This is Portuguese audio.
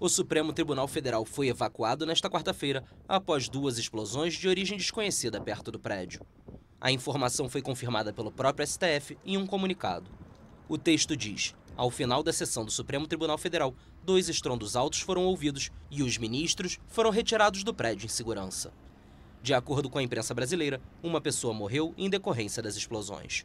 O Supremo Tribunal Federal foi evacuado nesta quarta-feira após duas explosões de origem desconhecida perto do prédio. A informação foi confirmada pelo próprio STF em um comunicado. O texto diz: Ao final da sessão do Supremo Tribunal Federal, dois estrondos altos foram ouvidos e os ministros foram retirados do prédio em segurança. De acordo com a imprensa brasileira, uma pessoa morreu em decorrência das explosões.